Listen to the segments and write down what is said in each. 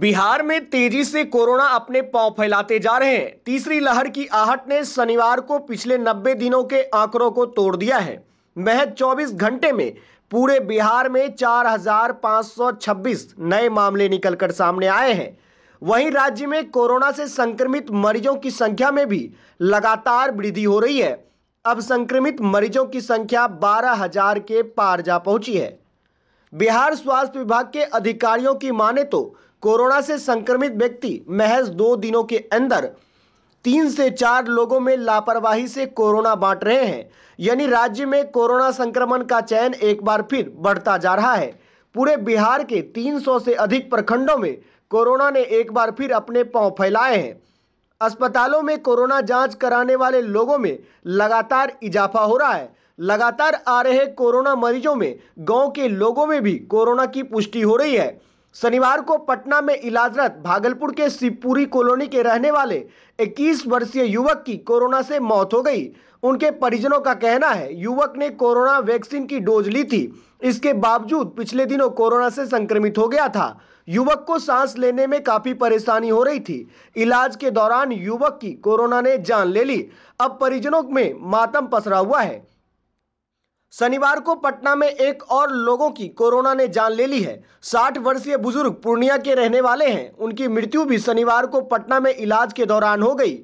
बिहार में तेजी से कोरोना अपने पांव फैलाते जा रहे हैं तीसरी लहर की आहट ने शनिवार को पिछले 90 दिनों के आंकड़ों को तोड़ दिया है महज 24 घंटे में पूरे बिहार में 4,526 नए मामले निकलकर सामने आए हैं वहीं राज्य में कोरोना से संक्रमित मरीजों की संख्या में भी लगातार वृद्धि हो रही है अब संक्रमित मरीजों की संख्या बारह हजार के पार जा पहुंची है बिहार स्वास्थ्य विभाग के अधिकारियों की माने तो कोरोना से संक्रमित व्यक्ति महज दो दिनों के अंदर तीन से चार लोगों में लापरवाही से कोरोना बांट रहे हैं यानी राज्य में कोरोना संक्रमण का चयन एक बार फिर बढ़ता जा रहा है पूरे बिहार के 300 से अधिक प्रखंडों में कोरोना ने एक बार फिर अपने पांव फैलाए हैं अस्पतालों में कोरोना जांच कराने वाले लोगों में लगातार इजाफा हो रहा है लगातार आ रहे कोरोना मरीजों में गाँव के लोगों में भी कोरोना की पुष्टि हो रही है शनिवार को पटना में इलाजरत भागलपुर के शिवपुरी कॉलोनी के रहने वाले 21 वर्षीय युवक की कोरोना से मौत हो गई उनके परिजनों का कहना है युवक ने कोरोना वैक्सीन की डोज ली थी इसके बावजूद पिछले दिनों कोरोना से संक्रमित हो गया था युवक को सांस लेने में काफी परेशानी हो रही थी इलाज के दौरान युवक की कोरोना ने जान ले ली अब परिजनों में मातम पसरा हुआ है शनिवार को पटना में एक और लोगों की कोरोना ने जान ले ली है 60 वर्षीय बुजुर्ग पूर्णिया के रहने वाले हैं उनकी मृत्यु भी शनिवार को पटना में इलाज के दौरान हो गई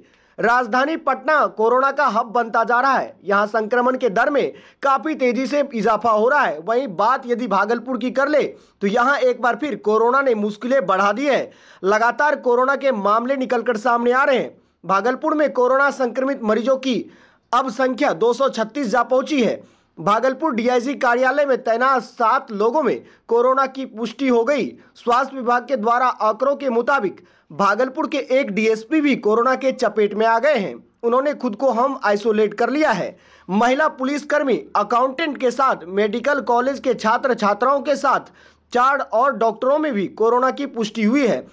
राजधानी पटना कोरोना का हब बनता जा रहा है यहां संक्रमण के दर में काफ़ी तेजी से इजाफा हो रहा है वहीं बात यदि भागलपुर की कर ले तो यहां एक बार फिर कोरोना ने मुश्किलें बढ़ा दी है लगातार कोरोना के मामले निकलकर सामने आ रहे हैं भागलपुर में कोरोना संक्रमित मरीजों की अब संख्या दो जा पहुंची है भागलपुर डीआईजी कार्यालय में तैनात सात लोगों में कोरोना की पुष्टि हो गई स्वास्थ्य विभाग के द्वारा आंकड़ों के मुताबिक भागलपुर के एक डीएसपी भी कोरोना के चपेट में आ गए हैं उन्होंने खुद को हम आइसोलेट कर लिया है महिला पुलिसकर्मी अकाउंटेंट के साथ मेडिकल कॉलेज के छात्र छात्राओं के साथ चार और डॉक्टरों में भी कोरोना की पुष्टि हुई है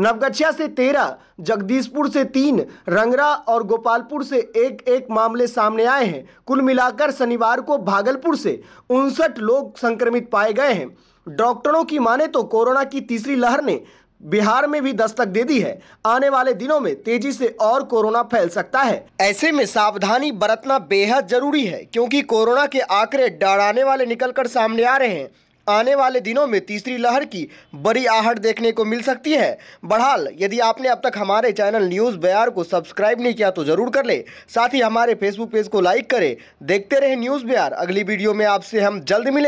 नवगछिया से तेरह जगदीशपुर से तीन रंगरा और गोपालपुर से एक एक मामले सामने आए हैं कुल मिलाकर शनिवार को भागलपुर से उनसठ लोग संक्रमित पाए गए हैं डॉक्टरों की माने तो कोरोना की तीसरी लहर ने बिहार में भी दस्तक दे दी है आने वाले दिनों में तेजी से और कोरोना फैल सकता है ऐसे में सावधानी बरतना बेहद जरूरी है क्योंकि कोरोना के आंकड़े डराने वाले निकलकर सामने आ रहे हैं आने वाले दिनों में तीसरी लहर की बड़ी आहट देखने को मिल सकती है बहरहाल यदि आपने अब तक हमारे चैनल न्यूज़ बयार को सब्सक्राइब नहीं किया तो ज़रूर कर ले साथ ही हमारे फेसबुक पेज को लाइक करें देखते रहे न्यूज़ बयार अगली वीडियो में आपसे हम जल्द मिलेंगे